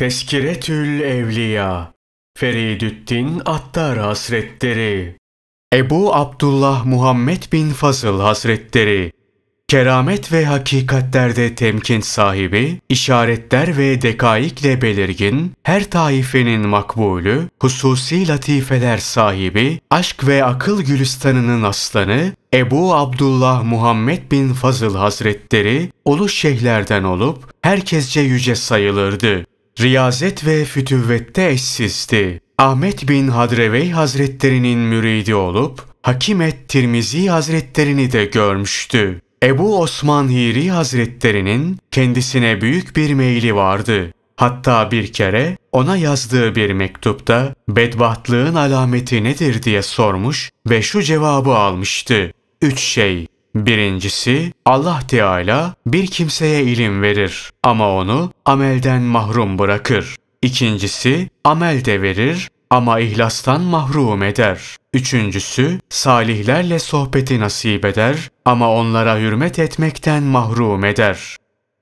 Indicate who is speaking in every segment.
Speaker 1: Teskiretül Evliya Feridüddin Attar Hazretleri Ebu Abdullah Muhammed bin Fazıl Hazretleri Keramet ve hakikatlerde temkin sahibi, işaretler ve dekaikle belirgin, her taifenin makbulü, hususi latifeler sahibi, aşk ve akıl gülistanının aslanı, Ebu Abdullah Muhammed bin Fazıl Hazretleri, ulu şeyhlerden olup, herkesce yüce sayılırdı riyazet ve fütüvvette eşsizdi. Ahmet bin Hadrevey Hazretlerinin müridi olup Hakimet Tirmizi Hazretlerini de görmüştü. Ebu Osman Hiri Hazretlerinin kendisine büyük bir meyli vardı. Hatta bir kere ona yazdığı bir mektupta bedbahtlığın alameti nedir diye sormuş ve şu cevabı almıştı. Üç şey. Birincisi, Allah Teala bir kimseye ilim verir ama onu amelden mahrum bırakır. İkincisi, amel de verir ama ihlastan mahrum eder. Üçüncüsü, salihlerle sohbeti nasip eder ama onlara hürmet etmekten mahrum eder.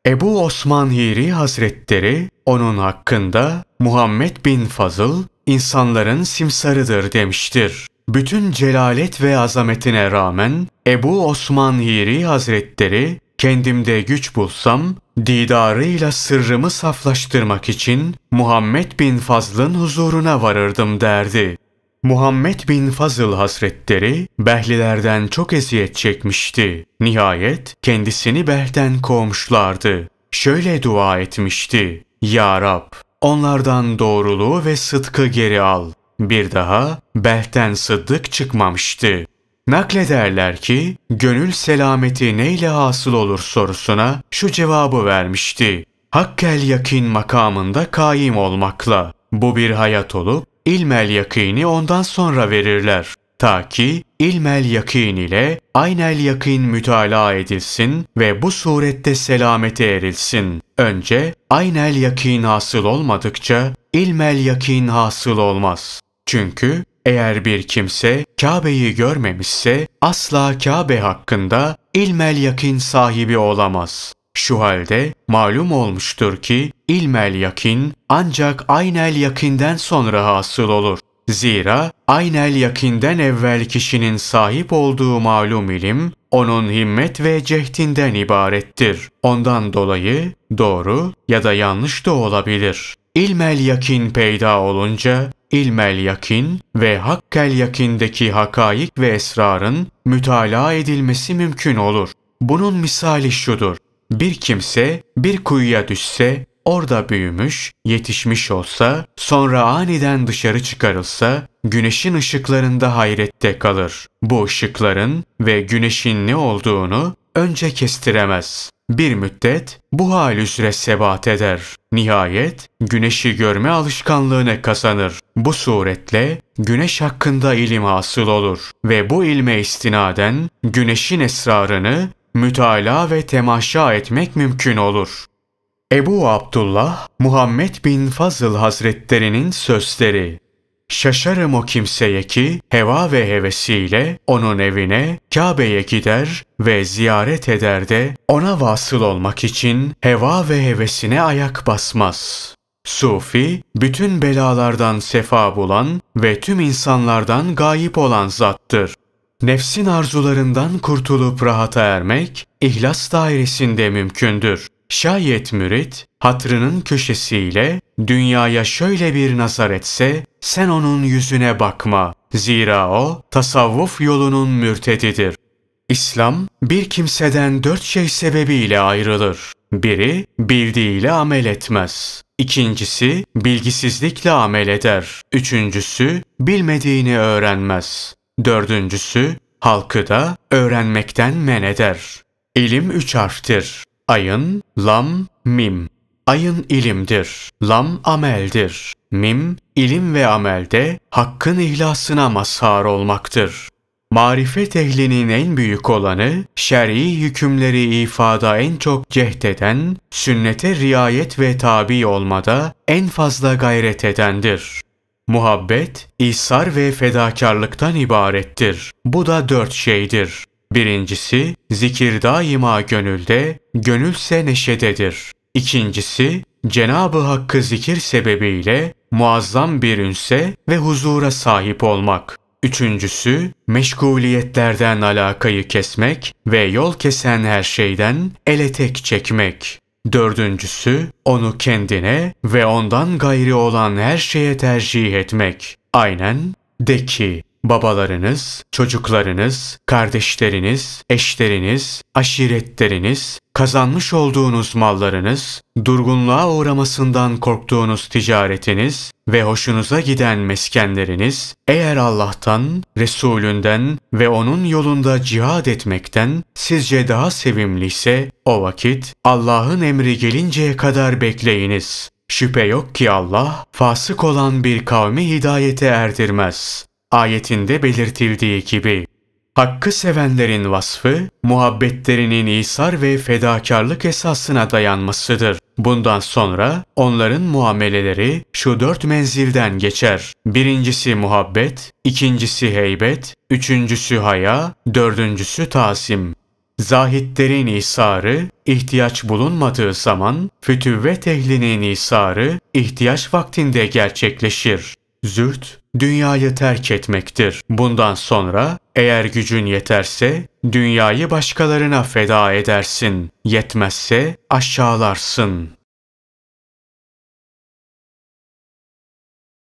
Speaker 1: Ebu Osman Hiri Hazretleri onun hakkında Muhammed bin Fazıl insanların simsarıdır demiştir. Bütün celalet ve azametine rağmen Ebu Osman Hiri Hazretleri kendimde güç bulsam didarıyla sırrımı saflaştırmak için Muhammed bin Fazl'ın huzuruna varırdım derdi. Muhammed bin Fazıl Hazretleri Behlilerden çok eziyet çekmişti. Nihayet kendisini Beh'den kovmuşlardı. Şöyle dua etmişti. Ya Rab, onlardan doğruluğu ve sıdkı geri al. Bir daha belhten sıddık çıkmamıştı. Naklederler ki gönül selameti neyle hasıl olur sorusuna şu cevabı vermişti. Hakkel yakin makamında kaim olmakla. Bu bir hayat olup ilmel yakini ondan sonra verirler. Ta ki ilmel yakin ile aynel yakin mütala edilsin ve bu surette selamete erilsin. Önce aynel yakin hasıl olmadıkça ilmel yakin hasıl olmaz. Çünkü eğer bir kimse Kabe'yi görmemişse asla Kabe hakkında ilmel yakin sahibi olamaz. Şu halde malum olmuştur ki ilmel yakin ancak aynel yakinden sonra hasıl olur. Zira aynel yakinden evvel kişinin sahip olduğu malum ilim, onun himmet ve cehdinden ibarettir. Ondan dolayı doğru ya da yanlış da olabilir. İlmel yakin peyda olunca İlmel yakin ve hakkel yakindeki hakaik ve esrarın mütalaa edilmesi mümkün olur. Bunun misali şudur. Bir kimse bir kuyuya düşse, orada büyümüş, yetişmiş olsa, sonra aniden dışarı çıkarılsa, güneşin ışıklarında hayrette kalır. Bu ışıkların ve güneşin ne olduğunu önce kestiremez. Bir müddet bu hal üzere sebat eder. Nihayet güneşi görme alışkanlığını kazanır. Bu suretle güneş hakkında ilim hasıl olur ve bu ilme istinaden güneşin esrarını mütala ve temaşa etmek mümkün olur. Ebu Abdullah Muhammed bin Fazıl Hazretlerinin sözleri Şaşarım o kimseye ki heva ve hevesiyle onun evine Kabe'ye gider ve ziyaret eder de ona vasıl olmak için heva ve hevesine ayak basmaz. Sufi, bütün belalardan sefa bulan ve tüm insanlardan gayip olan zattır. Nefsin arzularından kurtulup rahata ermek, ihlas dairesinde mümkündür. Şayet mürit, hatrının köşesiyle dünyaya şöyle bir nazar etse, sen onun yüzüne bakma. Zira o tasavvuf yolunun mürtedidir. İslam bir kimseden dört şey sebebiyle ayrılır. Biri bildiğiyle amel etmez. İkincisi bilgisizlikle amel eder. Üçüncüsü bilmediğini öğrenmez. Dördüncüsü halkı da öğrenmekten men eder. İlim üç harftir. Ayın, lam, mim. Ayın ilimdir, lam ameldir, Mim, ilim ve amelde hakkın ihlasına mazhar olmaktır. Marifet ehlinin en büyük olanı, şer'i hükümleri ifada en çok cehdeden, sünnete riayet ve tabi olmada en fazla gayret edendir. Muhabbet, ihsar ve fedakarlıktan ibarettir. Bu da dört şeydir. Birincisi, zikir daima gönülde, gönülse neşededir. İkincisi, Cenab-ı Hakk'ı zikir sebebiyle muazzam bir ünse ve huzura sahip olmak. Üçüncüsü, meşguliyetlerden alakayı kesmek ve yol kesen her şeyden ele tek çekmek. Dördüncüsü, onu kendine ve ondan gayri olan her şeye tercih etmek. Aynen, de ki, babalarınız, çocuklarınız, kardeşleriniz, eşleriniz, aşiretleriniz, kazanmış olduğunuz mallarınız, durgunluğa uğramasından korktuğunuz ticaretiniz ve hoşunuza giden meskenleriniz, eğer Allah'tan, Resulünden ve onun yolunda cihad etmekten sizce daha sevimliyse, o vakit Allah'ın emri gelinceye kadar bekleyiniz. Şüphe yok ki Allah, fasık olan bir kavmi hidayete erdirmez ayetinde belirtildiği gibi. Hakkı sevenlerin vasfı, muhabbetlerinin isar ve fedakarlık esasına dayanmasıdır. Bundan sonra onların muameleleri şu dört menzilden geçer. Birincisi muhabbet, ikincisi heybet, üçüncüsü haya, dördüncüsü tasim. Zahitlerin isarı, ihtiyaç bulunmadığı zaman, fütüvvet ehlinin isarı, ihtiyaç vaktinde gerçekleşir. Züht, dünyayı terk etmektir. Bundan sonra eğer gücün yeterse dünyayı başkalarına feda edersin. Yetmezse aşağılarsın.